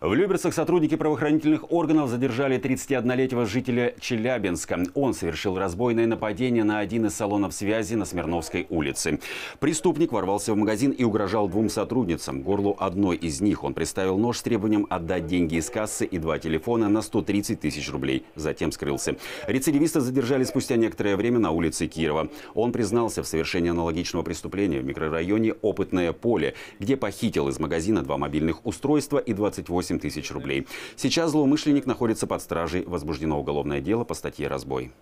В Люберцах сотрудники правоохранительных органов задержали 31-летнего жителя Челябинска. Он совершил разбойное нападение на один из салонов связи на Смирновской улице. Преступник ворвался в магазин и угрожал двум сотрудницам. Горлу одной из них он приставил нож с требованием отдать деньги из кассы и два телефона на 130 тысяч рублей. Затем скрылся. Рецидивиста задержали спустя некоторое время на улице Кирова. Он признался в совершении аналогичного преступления в микрорайоне Опытное поле, где похитил из магазина два мобильных устройства и 28 8 тысяч рублей. Сейчас злоумышленник находится под стражей. Возбуждено уголовное дело по статье «Разбой».